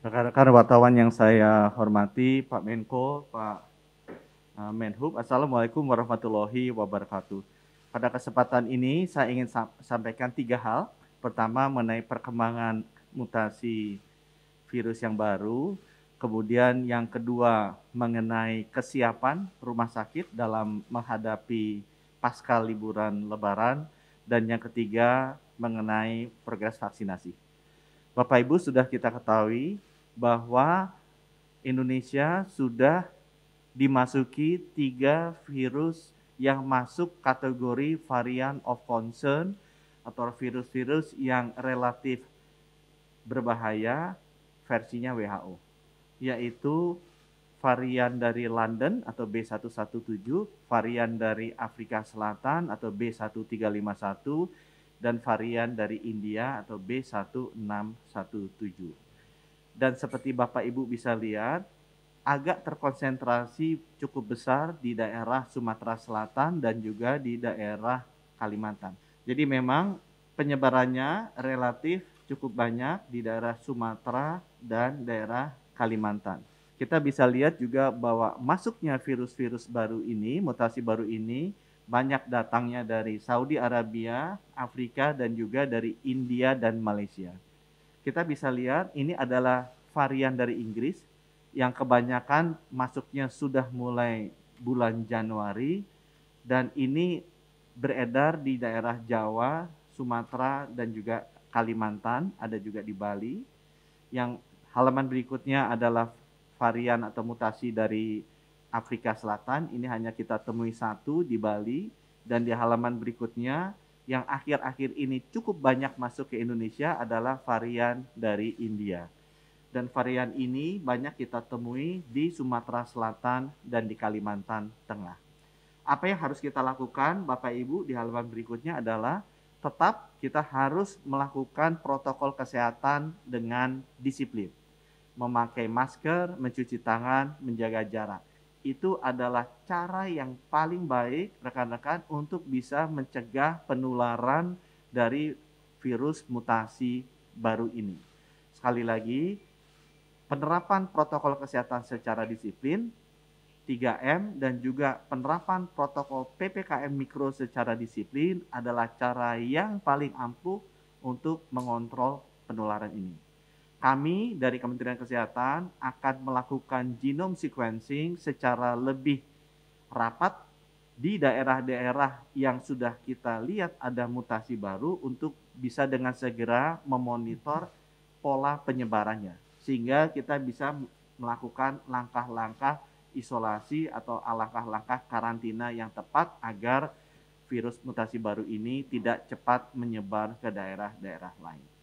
Rekan-rekan wartawan yang saya hormati, Pak Menko, Pak eh, Menhub, Assalamualaikum warahmatullahi wabarakatuh. Pada kesempatan ini saya ingin sampaikan tiga hal. Pertama mengenai perkembangan mutasi virus yang baru, kemudian yang kedua mengenai kesiapan rumah sakit dalam menghadapi pasca liburan lebaran, dan yang ketiga mengenai progres vaksinasi. Bapak Ibu sudah kita ketahui bahwa Indonesia sudah dimasuki tiga virus yang masuk kategori varian of concern atau virus-virus yang relatif berbahaya versinya WHO yaitu varian dari London atau B117, varian dari Afrika Selatan atau B1351 dan varian dari India atau B1617 dan seperti Bapak Ibu bisa lihat agak terkonsentrasi cukup besar di daerah Sumatera Selatan dan juga di daerah Kalimantan. Jadi memang penyebarannya relatif cukup banyak di daerah Sumatera dan daerah Kalimantan. Kita bisa lihat juga bahwa masuknya virus-virus baru ini, mutasi baru ini banyak datangnya dari Saudi Arabia, Afrika dan juga dari India dan Malaysia kita bisa lihat ini adalah varian dari Inggris yang kebanyakan masuknya sudah mulai bulan Januari dan ini beredar di daerah Jawa, Sumatera dan juga Kalimantan, ada juga di Bali. Yang halaman berikutnya adalah varian atau mutasi dari Afrika Selatan. Ini hanya kita temui satu di Bali dan di halaman berikutnya yang akhir-akhir ini cukup banyak masuk ke Indonesia adalah varian dari India. Dan varian ini banyak kita temui di Sumatera Selatan dan di Kalimantan Tengah. Apa yang harus kita lakukan Bapak Ibu di halaman berikutnya adalah tetap kita harus melakukan protokol kesehatan dengan disiplin. Memakai masker, mencuci tangan, menjaga jarak itu adalah cara yang paling baik rekan-rekan untuk bisa mencegah penularan dari virus mutasi baru ini. Sekali lagi, penerapan protokol kesehatan secara disiplin 3M dan juga penerapan protokol PPKM mikro secara disiplin adalah cara yang paling ampuh untuk mengontrol penularan ini kami dari Kementerian Kesehatan akan melakukan genome sequencing secara lebih rapat di daerah-daerah yang sudah kita lihat ada mutasi baru untuk bisa dengan segera memonitor pola penyebarannya sehingga kita bisa melakukan langkah-langkah isolasi atau langkah-langkah karantina yang tepat agar virus mutasi baru ini tidak cepat menyebar ke daerah-daerah lain.